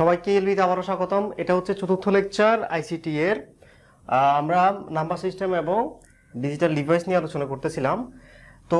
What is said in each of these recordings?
সবাইকে এলবিতে আবারও স্বাগতম এটা হচ্ছে চতুর্থ লেকচার আইসিটি এর আমরা নাম্বার সিস্টেম এবং ডিজিটাল ডিভাইস নিয়ে আলোচনা করতেছিলাম তো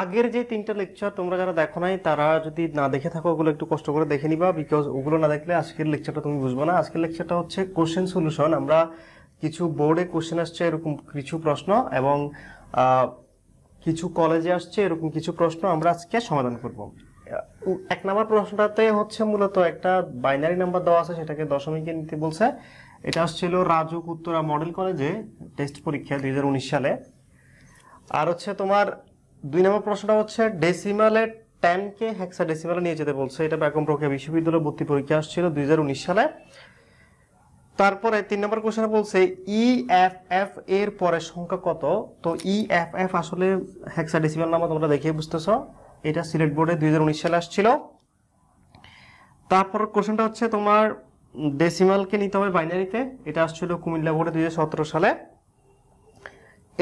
আগের যে তিনটা লেকচার তোমরা যারা দেখো নাই তারা যদি না দেখে থাকো ওগুলো একটু কষ্ট করে দেখে নিবা বিকজ ওগুলো না দেখলে আজকের লেকচারটা তুমি বুঝবো না আজকের লেকচারটা হচ্ছে কোশ্চেন সলিউশন আমরা কিছু বোর্ডে কোশ্চেন আসছে এরকম কিছু প্রশ্ন এবং কিছু কলেজে আসছে এরকম কিছু প্রশ্ন আমরা আজকে সমাধান করবো এক নম্বর প্রশ্নটাতে হচ্ছে মূলত একটা বাইনারি নাম্বার দেওয়া আছে সেটাকে দশমিকে নিতে বলছে এটা আসছিল রাজুক উত্তরা মডেল কলেজে টেস্ট পরীক্ষা দুই সালে আর হচ্ছে তোমার দুই নম্বর প্রশ্নটা হচ্ছে ডেসিমালে টেনকে হেক্সা ডেসিমালে নিয়ে যেতে বলছে এটা বেগম প্রক্রিয়া বিশ্ববিদ্যালয় ভর্তি পরীক্ষা আসছিল দুই সালে তারপরে তিন নম্বর কোশ্চেন বলছে ই এফ এফ এর পরের সংখ্যা কত তো ই এফ এফ আসলে হেক্সা ডেসিমাল নাম্বার তোমরা দেখে বুঝতেছ এটা সিলেট বোর্ডে দুই সালে আসছিল তারপর কোশ্চেনটা হচ্ছে তোমার ডেসিমালকে নিতে হবে বাইনারিতে এটা আসছিল কুমিল্লা বোর্ডে দুই সালে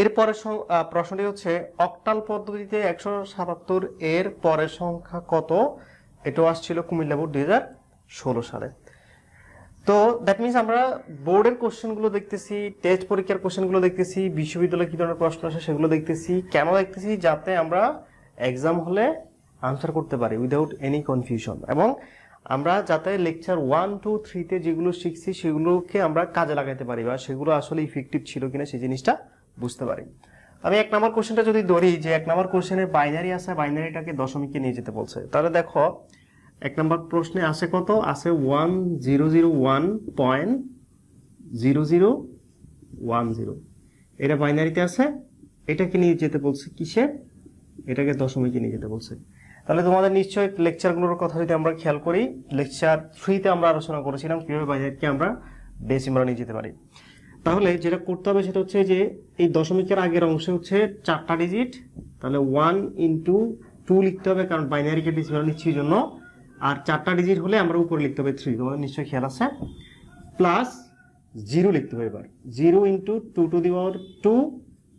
এরপরের প্রশ্নটি হচ্ছে অক্টাল পদ্ধতিতে একশো সাতাত্তর এর পরের সংখ্যা কত এটাও আসছিল কুমিল্লা বোর্ড দুই সালে তো দ্যাট মিনস আমরা বোর্ডের কোশ্চেনগুলো দেখতেছি টেস্ট পরীক্ষার কোশ্চেনগুলো দেখতেছি বিশ্ববিদ্যালয়ে কী ধরনের প্রশ্ন আসে সেগুলো দেখতেছি কেন দেখতেছি যাতে আমরা এক্সাম হলে আনসার করতে পারি উইদাউট এনি কনফিউশন এবং আমরা যাতে লেকচার ওয়ান টু থ্রিতে যেগুলো শিখছি সেগুলোকে আমরা কাজে লাগাতে পারি বা সেগুলো আসলে ইফেক্টিভ ছিল কিনা সেই জিনিসটা বুঝতে পারি আমি এক নম্বর কোশ্চেনটা যদি ধরি যে এক নম্বর কোশ্চেনে বাইনারি আছে বাইনারিটাকে দশমিকে নিয়ে যেতে বলছে তাহলে দেখো এক নম্বর প্রশ্নে আছে কত আছে one zero zero one point zero zero one zero এটা বাইনারিতে আছে এটাকে নিয়ে যেতে বলছে কিসে এটাকে দশমিকে নিয়ে যেতে বলছে তাহলে তোমাদের নিশ্চয়ই লেকচারগুলোর কথা যদি আমরা খেয়াল করি লেকচার থ্রিতে আমরা আলোচনা করেছিলাম কীভাবে বাজারকে আমরা ডেসিমারে নিয়ে যেতে পারি তাহলে যেটা করতে হবে সেটা হচ্ছে যে এই দশমিকের আগের অংশে হচ্ছে চারটা ডিজিট তাহলে ওয়ান ইন্টু টু লিখতে হবে কারণ বাইনারিকে ডিসিমারে নিচ্ছি জন্য আর চারটা ডিজিট হলে আমরা উপরে লিখতে হবে থ্রি তোমাদের নিশ্চয়ই খেয়াল আছে প্লাস জিরো লিখতে হবে এবার zero into two to the two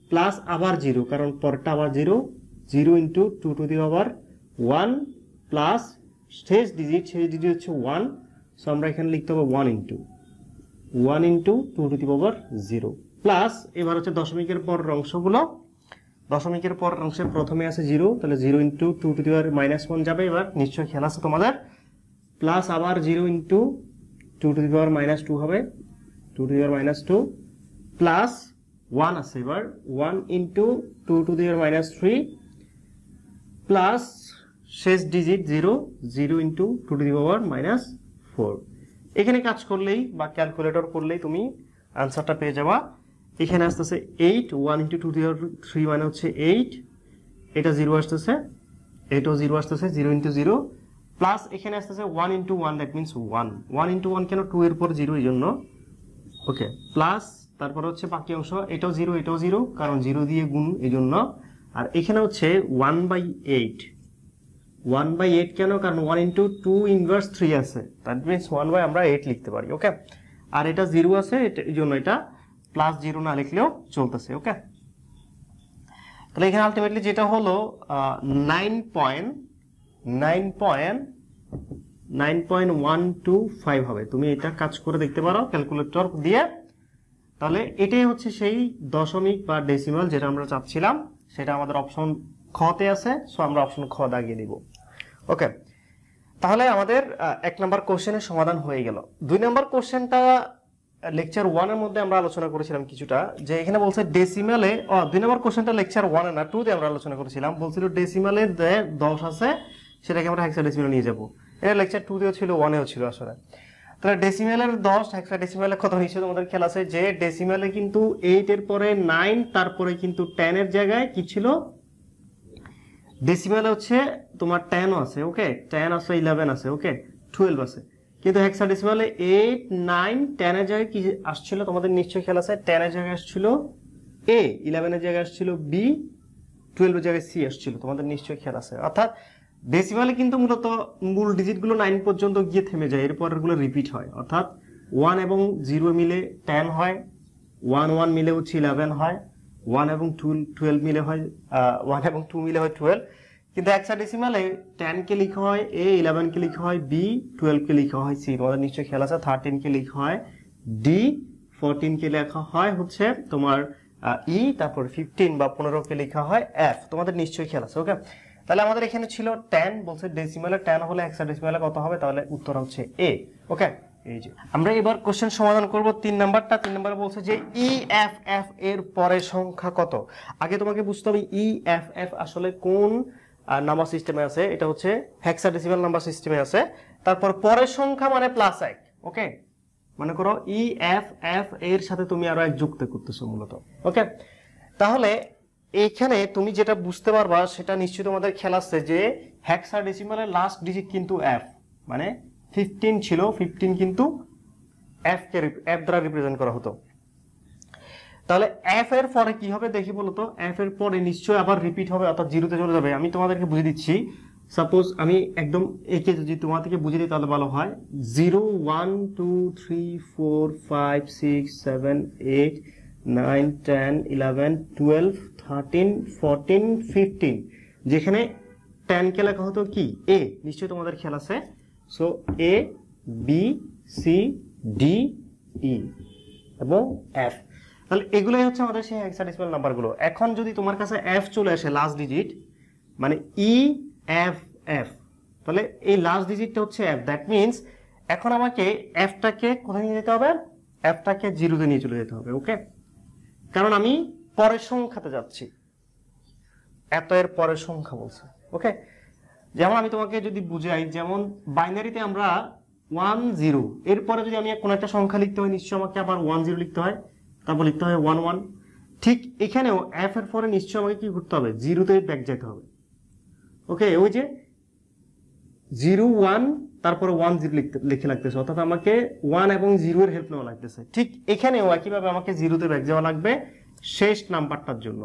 plus আবার জিরো কারণ পরটা আবার zero zero into two to the power one plus শেষ ডিজিট শেষ ডিজিট হচ্ছে ওয়ান সো আমরা এখানে লিখতে হবে one into one into two to the power zero plus এবার হচ্ছে দশমিকের পর অংশগুলো দশমিকের পর অংশে প্রথমে আছে জিরো তাহলে zero into two to the power minus one যাবে এবার নিশ্চয়ই খেলা আছে তোমাদের প্লাস আবার zero into two to the power minus two হবে two to the power minus two plus one আছে এবার one into two to the power minus three plus শেষ digit zero zero into two to the power minus four এখানে কাজ করলেই বা calculator করলেই তুমি আনসারটা পেয়ে যাবা এখানে আসতেছে eight one into two zero three মানে হচ্ছে এইট এটা জিরো আসতেছে এটাও জিরো আসতেছে জিরো ইন্টু জিরো প্লাস এখানে আসতেছে one into one that means one one into one কেন টু এর পর জিরো এই জন্য ওকে প্লাস তারপর হচ্ছে বাকি অংশ এটাও জিরো এটাও জিরো কারণ জিরো দিয়ে গুণ এই জন্য আর এখানে হচ্ছে one by eight one by eight কেন কারণ one into two inverse three আছে দ্যাট মিনস ওয়ান বাই আমরা এইট লিখতে পারি ওকে আর এটা জিরো আছে এই জন্য এটা প্লাস জিরো না লিখলেও চলতেছে ওকে তাহলে এখানে আলটিমেটলি যেটা হলো nine point nine point nine point one two five হবে তুমি এটা কাজ করে দেখতে পারো ক্যালকুলেটর দিয়ে তাহলে এটাই হচ্ছে সেই দশমিক বা ডেসিমাল যেটা আমরা চাচ্ছিলাম সেটা আমাদের অপশন খতে আছে সো আমরা অপশন খ দাগিয়ে দিব ওকে তাহলে আমাদের এক নম্বর কোশ্চেনের সমাধান হয়ে গেল দুই নম্বর কোশ্চেনটা লেকচার ওয়ানের মধ্যে আমরা আলোচনা করেছিলাম কিছুটা যে এখানে বলছে ডেসিমালে দুই নম্বর কোশ্চেনটা লেকচার ওয়ানে না টুতে আমরা আলোচনা করেছিলাম বলছিল ডেসিমালে দশ আছে সেটাকে আমরা হেক্সা ডেসিমালে নিয়ে যাব এটা লেকচার টুতেও ছিল ওয়ানেও ছিল আসলে তাহলে ডেসিমেলের দশ একটা ডেসিমেলের কত নিশ্চয় তোমাদের খেলা আছে যে ডেসিমেলে কিন্তু এইট এর পরে নাইন তারপরে কিন্তু টেন এর জায়গায় কি ছিল ডেসিমেলে হচ্ছে তোমার টেন আছে ওকে টেন আছে ইলেভেন আছে ওকে টুয়েলভ আছে কিন্তু হেক্সা ডেসিমেলে এইট নাইন টেনের জায়গায় কি আসছিল তোমাদের নিশ্চয়ই খেলা আছে টেনের জায়গায় আসছিল এ ইলেভেনের জায়গায় আসছিল বি টুয়েলভের জায়গায় সি আসছিল তোমাদের নিশ্চয়ই খেলা আছে অর্থাৎ ডেসিমালে কিন্তু মূলত মূল ডিজিটগুলো নাইন পর্যন্ত গিয়ে থেমে যায় এরপরগুলো রিপিট হয় অর্থাৎ ওয়ান এবং জিরো মিলে টেন হয় ওয়ান ওয়ান মিলে হচ্ছে ইলেভেন হয় ওয়ান এবং টু টুয়েলভ মিলে হয় ওয়ান এবং টু মিলে হয় টুয়েলভ কিন্তু একশা ডেসিমালে টেনকে লিখা হয় এ ইলেভেনকে লিখা হয় বি টুয়েলভকে লিখা হয় সি তোমাদের নিশ্চয়ই খেয়াল আছে থার্টিনকে লিখা হয় ডি ফোরটিনকে লেখা হয় হচ্ছে তোমার ই e, তারপর ফিফটিন বা পনেরোকে লেখা হয় এফ তোমাদের নিশ্চয়ই খেয়াল আছে ওকে তাহলে আমাদের এখানে ছিল ট্যান বলছে ডেসিমালে ট্যান হলে একশো ডেসিমালে কত হবে তাহলে উত্তর হচ্ছে এ ওকে এই যে আমরা এবার কোশ্চেন সমাধান করব তিন নাম্বারটা তিন নাম্বার বলছে যে ই এফ এফ এর পরে সংখ্যা কত আগে তোমাকে বুঝতে হবে ই এফ এফ আসলে কোন নাম্বার সিস্টেমে আছে এটা হচ্ছে হেক্সা ডেসিমাল নাম্বার সিস্টেমে আছে তারপর পরের সংখ্যা মানে প্লাস এক ওকে মনে করো ই এফ এফ এর সাথে তুমি আরো এক যুক্ত করতেছো মূলত ওকে তাহলে এইখানে তুমি যেটা বুঝতে পারবা সেটা নিশ্চয়ই তোমাদের খেয়াল আসছে যে হ্যাক্সা ডেসিমালের লাস্ট ডিজিট কিন্তু এফ মানে ফিফটিন ছিল ফিফটিন কিন্তু এফকে এফ দ্বারা রিপ্রেজেন্ট করা হতো তাহলে এফ এর পরে কি হবে দেখি বলতো এফ এর পরে নিশ্চয়ই আবার রিপিট হবে অর্থাৎ জিরোতে চলে যাবে আমি তোমাদেরকে বুঝিয়ে দিচ্ছি সাপোজ আমি একদম একে যদি তোমাদেরকে বুঝিয়ে দিই তাহলে ভালো হয় zero one two three four five six seven eight nine ten eleven twelve thirteen fourteen fifteen যেখানে টেনকে লেখা হতো কি এ নিশ্চয়ই তোমাদের খেয়াল আছে so A B C D E এবং এফ তাহলে এগুলোই হচ্ছে আমাদের সেই হেক্সাডেসিমাল নাম্বারগুলো এখন যদি তোমার কাছে এফ চলে আসে লাস্ট ডিজিট মানে ই এফ এফ তাহলে এই লাস্ট ডিজিটটা হচ্ছে এফ দ্যাট মিনস এখন আমাকে এফটাকে কোথায় নিয়ে যেতে হবে এফটাকে জিরোতে নিয়ে চলে যেতে হবে ওকে কারণ আমি পরের সংখ্যাতে যাচ্ছি এত এর পরের সংখ্যা বলছে ওকে যেমন আমি তোমাকে যদি বুঝাই যেমন বাইনারিতে আমরা ওয়ান জিরো এরপরে যদি আমি কোনো একটা সংখ্যা লিখতে হয় নিশ্চয়ই আমাকে আবার ওয়ান জিরো লিখতে হয় তারপর লিখতে হয় ওয়ান ওয়ান ঠিক এখানেও এফ এর পরে নিশ্চয়ই আমাকে কি করতে হবে জিরোতে ব্যাক যেতে হবে ওকে ওই যে জিরো ওয়ান তারপরে ওয়ান জিরো লিখতে লিখে লাগতেছে অর্থাৎ আমাকে ওয়ান এবং জিরো এর হেল্প নেওয়া লাগতেছে ঠিক এখানেও একইভাবে আমাকে জিরোতে ব্যাক যাওয়া লাগবে শেষ নাম্বারটার জন্য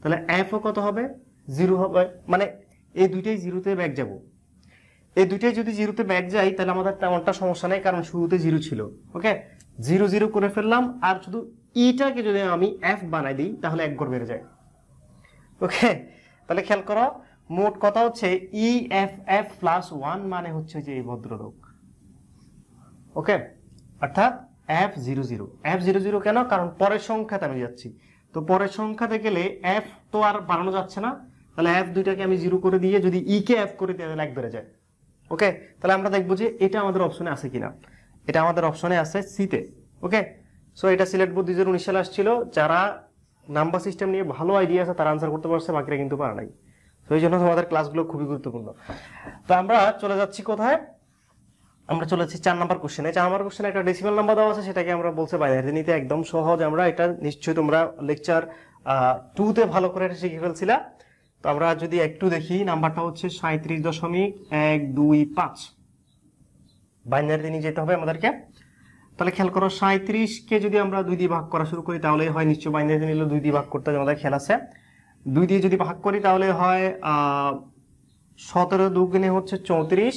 তাহলে এফও কত হবে জিরো হবে মানে এই দুইটাই জিরোতে ব্যাক যাব এই দুইটাই যদি জিরোতে ব্যাক যাই তাহলে আমাদের তেমনটা সমস্যা নেই কারণ শুরুতে জিরো ছিল ওকে জিরো জিরো করে ফেললাম আর শুধু ইটাকে যদি আমি এফ বানাই দিই তাহলে এক ঘর বেড়ে যায় ওকে তাহলে খেয়াল করো মোট কথা হচ্ছে E F F plus one মানে হচ্ছে যে এই ভদ্রলোক ওকে অর্থাৎ F zero zero F zero zero কেন কারণ পরের সংখ্যাতে আমি যাচ্ছি তো পরের সংখ্যাতে গেলে এফ তো আর বাড়ানো যাচ্ছে না তাহলে এফ দুইটাকে আমি জিরো করে দিয়ে যদি ই e কে এফ করে দিয়ে তাহলে এক বেড়ে যায় ওকে তাহলে আমরা দেখবো যে এটা আমাদের অপশনে আছে কিনা এটা আমাদের অপশনে আছে সিতে ওকে সো এটা সিলেক্ট বোর্ড দুই হাজার উনিশ সালে আসছিল যারা নাম্বার সিস্টেম নিয়ে ভালো আইডিয়া আছে তারা আনসার করতে পারছে বাকিরা কিন্তু পারে নাই তো এই জন্য তোমাদের ক্লাসগুলো খুবই গুরুত্বপূর্ণ তো আমরা চলে যাচ্ছি কোথায় আমরা চলে চার নাম্বার কোশ্চেনে চার নাম্বার কোশ্চেনে একটা ডেসিমাল নাম্বার দেওয়া আছে সেটাকে আমরা বলছে বাইনারিতে নিতে একদম সহজ আমরা এটা নিশ্চয়ই তোমরা লেকচার টুতে ভালো করে শিখে ফেলছিলা তো আমরা যদি একটু দেখি নাম্বারটা হচ্ছে সাঁত্রিশ দশমিক এক দুই পাঁচ বাইনারিতে নিয়ে যেতে হবে আমাদেরকে তাহলে খেয়াল করো সাঁত্রিশকে যদি আমরা দুই দিয়ে ভাগ করা শুরু করি তাহলে হয় নিশ্চয় বাইনারিতে নিলে দুই দিয়ে ভাগ করতে আমাদের খেয়াল আছে দুই দিয়ে যদি ভাগ করি তাহলে হয় সতেরো দুগুণে হচ্ছে চৌত্রিশ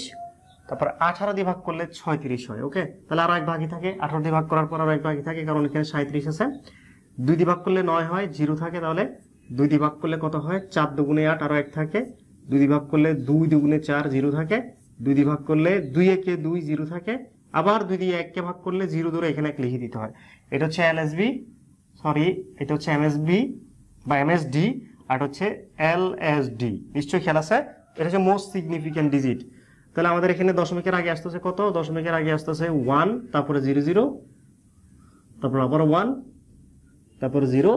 তারপর আঠারো দিয়ে ভাগ করলে ছয়ত্রিশ হয় ওকে তাহলে আরো এক ভাগই থাকে আঠারো দিয়ে ভাগ করার পর আরো এক ভাগই থাকে কারণ এখানে সাঁত্রিশ আছে দুই দিয়ে ভাগ করলে নয় হয় জিরো থাকে তাহলে দুই দিয়ে ভাগ করলে কত হয় চার দুগুণে আট আরো এক থাকে দুই দিয়ে ভাগ করলে দুই দুগুণে চার জিরো থাকে দুই দিয়ে ভাগ করলে দুই একে দুই জিরো থাকে আবার দুই দিয়ে এককে ভাগ করলে জিরো ধরে এখানে এক লিখে দিতে হয় এটা হচ্ছে এল সরি এটা হচ্ছে এম বা এম আর হচ্ছে এল এস ডি নিশ্চয়ই খেয়াল আছে এটা হচ্ছে মোস্ট সিগনিফিক্যান্ট ডিজিট তাহলে আমাদের এখানে দশমিকের আগে আসতেছে কত দশমিকের আগে আসতেছে ওয়ান তারপরে জিরো জিরো তারপর আবার ওয়ান তারপরে জিরো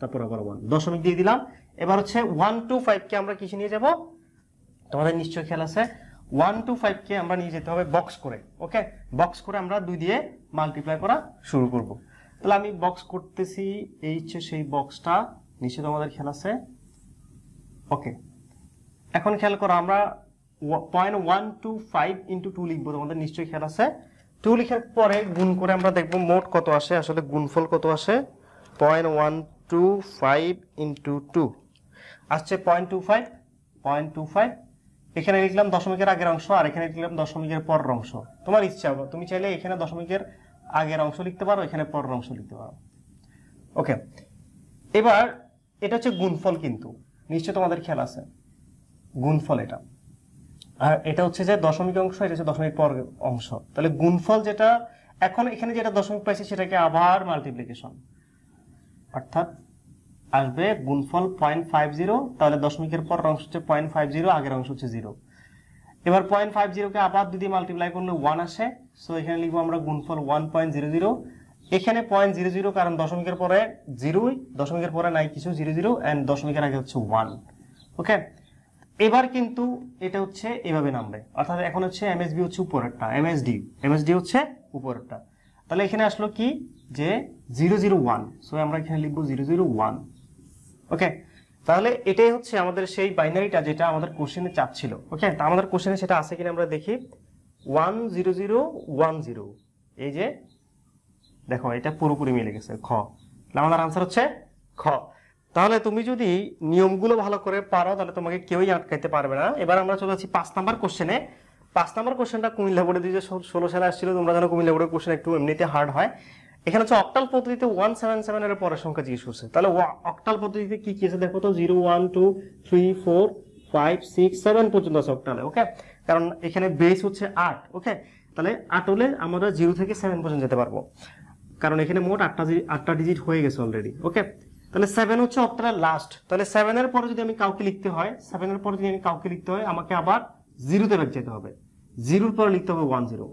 তারপর আবার ওয়ান দশমিক দিয়ে দিলাম এবার হচ্ছে ওয়ান টু ফাইভকে আমরা কিসে নিয়ে যাব তোমাদের নিশ্চয় খেয়াল আছে ওয়ান টু ফাইভকে আমরা নিয়ে যেতে হবে বক্স করে ওকে বক্স করে আমরা দুই দিয়ে মাল্টিপ্লাই করা শুরু করব তাহলে আমি বক্স করতেছি এই হচ্ছে সেই বক্সটা নিশ্চয় তোমাদের খেয়াল আছে ওকে এখন খেয়াল করো আমরা point one two five into two লিখবো তোমাদের নিশ্চয়ই খেয়াল আছে টু লিখার পরে গুণ করে আমরা দেখব মোট কত আসে আসলে গুণফল কত আসে point one two five into two আসছে point two five point two five এখানে লিখলাম দশমিকের আগের অংশ আর এখানে লিখলাম দশমিকের পরের অংশ তোমার ইচ্ছা হবে তুমি চাইলে এখানে দশমিকের আগের অংশ লিখতে পারো এখানে পরের অংশ লিখতে পারো ওকে এবার এটা হচ্ছে গুণফল কিন্তু নিশ্চয় তোমাদের খেয়াল আছে গুণফল এটা আর এটা হচ্ছে যে দশমিক অংশ এটা হচ্ছে দশমিক পর অংশ তাহলে গুণফল যেটা এখন এখানে যেটা দশমিক পাইছে সেটাকে আবার মাল্টিপ্লিকেশন অর্থাৎ আসবে গুণফল পয়েন্ট ফাইভ জিরো তাহলে দশমিকের পর অংশ হচ্ছে পয়েন্ট ফাইভ জিরো আগের অংশ হচ্ছে জিরো এবার পয়েন্ট ফাইভ জিরোকে আবার যদি মাল্টিপ্লাই করলে ওয়ান আসে সো এখানে লিখবো আমরা গুণফল ওয়ান পয়েন্ট জিরো জিরো এখানে পয়েন্ট জিরো জিরো কারণ দশমিকের পরে জিরোই দশমিকের পরে নাই কিছু জিরো জিরো অ্যান্ড দশমিকের আগে হচ্ছে ওয়ান ওকে এবার কিন্তু এটা হচ্ছে এভাবে নামবে অর্থাৎ এখন হচ্ছে এমএসবি হচ্ছে উপরেরটা এমএসডি এমএসডি হচ্ছে উপরেরটা তাহলে এখানে আসলো কি যে জিরো জিরো ওয়ান সো আমরা এখানে লিখবো জিরো জিরো ওয়ান ওকে তাহলে এটাই হচ্ছে আমাদের সেই বাইনারিটা যেটা আমাদের কোশ্চেনে চাচ্ছিল ওকে তা আমাদের কোশ্চেনে সেটা আছে কিনা আমরা দেখি one zero zero one zero এই যে দেখো এটা পুরোপুরি মিলে গেছে খ তাহলে আমাদের আনসার হচ্ছে খ তাহলে তুমি যদি নিয়মগুলো ভালো করে পারো তাহলে তোমাকে কেউই আটকাইতে পারবে না এবার আমরা চলে আসি পাঁচ নাম্বার কোশ্চেনে পাঁচ নাম্বার কোশ্চেনটা কুমিল্লা বোর্ডে দুই ষোলো সালে আসছিল তোমরা জানো কুমিল্লা বোর্ডের কোশ্চেন একটু এমনিতে হার্ড হয় এখানে হচ্ছে অক্টাল পদ্ধতিতে ওয়ান সেভেন সেভেন এর পরের সংখ্যা জিজ্ঞেস করছে তাহলে অক্টাল পদ্ধতিতে কি কি আছে দেখো তো zero one two three four five six seven পর্যন্ত আছে অক্টালে ওকে কারণ এখানে বেস হচ্ছে আট ওকে তাহলে আট হলে আমরা জিরো থেকে সেভেন পর্যন্ত যেতে পারবো কারণ এখানে মোট আটটা আটটা ডিজিট হয়ে গেছে অলরেডি ওকে তাহলে সেভেন হচ্ছে অপটারের লাস্ট তাহলে সেভেনের পরে যদি আমি কাউকে লিখতে হয় সেভেনের পরে যদি আমি কাউকে লিখতে হয় আমাকে আবার জিরোতে ব্যাগ যেতে হবে জিরোর পরে লিখতে হবে ওয়ান জিরো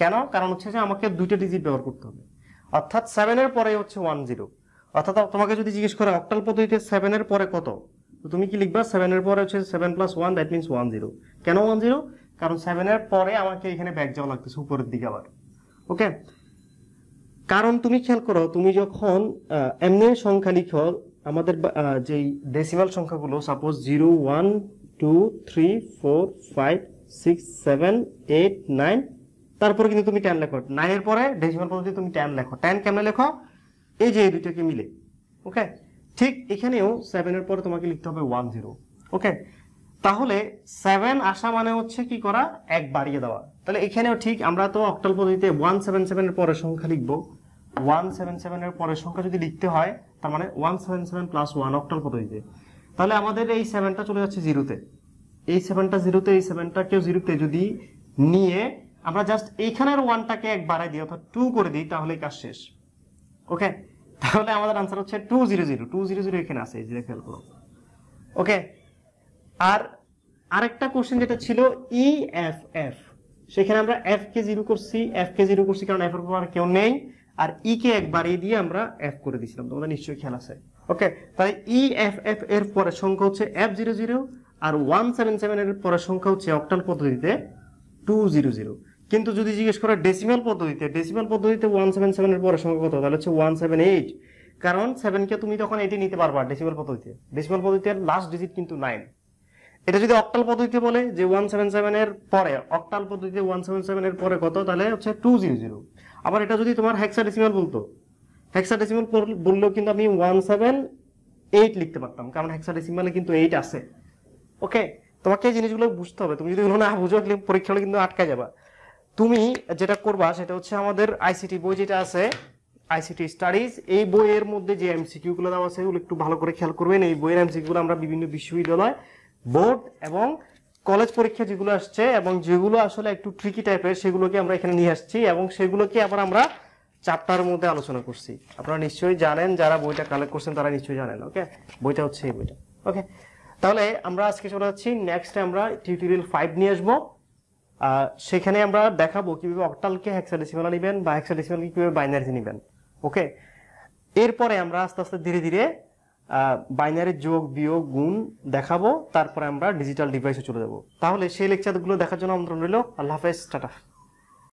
কেন কারণ হচ্ছে যে আমাকে দুইটা ডিজিট ব্যবহার করতে হবে অর্থাৎ সেভেনের পরে হচ্ছে ওয়ান জিরো অর্থাৎ তোমাকে যদি জিজ্ঞেস করে অক্টাল পদ্ধতিতে সেভেনের পরে কত তো তুমি কি লিখবা সেভেনের পরে হচ্ছে seven plus one that means one zero কেন ওয়ান জিরো কারণ সেভেনের পরে আমাকে এখানে ব্যাগ যাওয়া লাগতেছে উপরের দিকে আবার ওকে কারণ তুমি খেয়াল করো তুমি যখন এমনি সংখ্যা লিখো আমাদের যেই ডেসিমাল সংখ্যাগুলো suppose zero one two three four five six seven eight nine তারপরে কিন্তু তুমি টেন লেখো নাইনের পরে ডেসিমাল পর্যন্ত তুমি টেন লেখো টেন কেমনে লেখো এই যে এই দুইটাকে মিলে ওকে ঠিক এখানেও সেভেনের পরে তোমাকে লিখতে হবে ওয়ান জিরো ওকে তাহলে সেভেন আসা মানে হচ্ছে কি করা এক বাড়িয়ে দেওয়া তাহলে এখানেও ঠিক আমরা তো অক্টাল পদ্ধতিতে ওয়ান সেভেন সেভেনের পরে সংখ্যা লিখবো ওয়ান সেভেন সেভেনের পরের সংখ্যা যদি লিখতে হয় তার মানে one seven seven plus one octal পদ্ধতিতে তাহলে আমাদের এই সেভেনটা চলে যাচ্ছে জিরোতে এই সেভেনটা জিরোতে এই সেভেনটা কেউ জিরোতে যদি নিয়ে আমরা জাস্ট এইখানের ওয়ানটাকে এক বাড়াই দিই অর্থাৎ টু করে দিই তাহলে কাজ শেষ ওকে তাহলে আমাদের আনসার হচ্ছে two zero zero two zero zero এখানে আছে এই যে খেয়াল করো ওকে আর আরেকটা কোশ্চেন যেটা ছিল ই এফ এফ সেখানে আমরা এফ কে জিরো করছি এফ কে জিরো করছি কারণ এফ এর পর কেউ নেই আর ই e কে একবারই দিয়ে আমরা এফ করে দিয়েছিলাম তোমাদের নিশ্চয়ই খেয়াল আছে ওকে তাহলে ই এফ এফ এর পরের সংখ্যা হচ্ছে এফ জিরো জিরো আর ওয়ান সেভেন সেভেন এর পরের সংখ্যা হচ্ছে অক্টাল পদ্ধতিতে টু জিরো জিরো কিন্তু যদি জিজ্ঞেস করে ডেসিমাল পদ্ধতিতে ডেসিমাল পদ্ধতিতে ওয়ান সেভেন সেভেনের পরে সংখ্যা কত তাহলে হচ্ছে ওয়ান সেভেন এইট কারণ সেভেনকে তুমি তখন এটি নিতে পারবা ডেসিমাল পদ্ধতিতে ডেসিমাল পদ্ধতিতে লাস্ট ডিজিট কিন্তু নাইন এটা যদি অক্টাল পদ্ধতিতে বলে যে ওয়ান সেভেন সেভেনের পরে অক্টাল পদ্ধতিতে ওয়ান সেভেন সেভেনের পরে কত তাহলে হচ্ছে টু জিরো জিরো আবার এটা যদি তোমার হ্যাক্সাডেসিমাল বলতো হ্যাক্সাডেসিমাল বললেও কিন্তু আমি ওয়ান সেভেন এইট লিখতে পারতাম কারণ হ্যাক্সাডেসিমালে কিন্তু এইট আছে ওকে তোমাকে এই জিনিসগুলো বুঝতে হবে তুমি যদি এগুলো না বুঝো পরীক্ষাগুলো কিন্তু আটকে যাবা তুমি যেটা করবা সেটা হচ্ছে আমাদের আইসিটি বই যেটা আছে আইসিটি স্টাডিজ এই বইয়ের মধ্যে যে এমসিকিউগুলো দেওয়া আছে ওগুলো একটু ভালো করে খেয়াল করবেন এই বইয়ের এমসিকিউগুলো আমরা বিভিন্ন বিশ্ববিদ্যালয় বোর্ড এবং কলেজ পরীক্ষা যেগুলো আসছে এবং যেগুলো আসলে একটু ট্রিকি টাইপের সেগুলোকে আমরা এখানে নিয়ে আসছি এবং সেগুলোকে আবার আমরা চারটার মধ্যে আলোচনা করছি আপনারা নিশ্চয়ই জানেন যারা বইটা কালেক্ট করছেন তারা নিশ্চয়ই জানেন ওকে বইটা হচ্ছে এই বইটা ওকে তাহলে আমরা আজকে চলে যাচ্ছি নেক্সটে আমরা টিউটোরিয়াল ফাইভ নিয়ে আসবো সেখানে আমরা দেখাবো কিভাবে অক্টালকে হেক্সাডেসিমাল নেবেন বা হেক্সাডেসিমালকে কিভাবে বাইনারিতে নেবেন ওকে এরপরে আমরা আস্তে আস্তে ধীরে ধীরে বাইনারি যোগ বিয়োগ গুণ দেখাবো তারপরে আমরা ডিজিটাল ডিভাইসে চলে যাবো তাহলে সেই লেকচারগুলো দেখার জন্য আমন্ত্রণ রইল আল্লাহ হাফেজ টাটা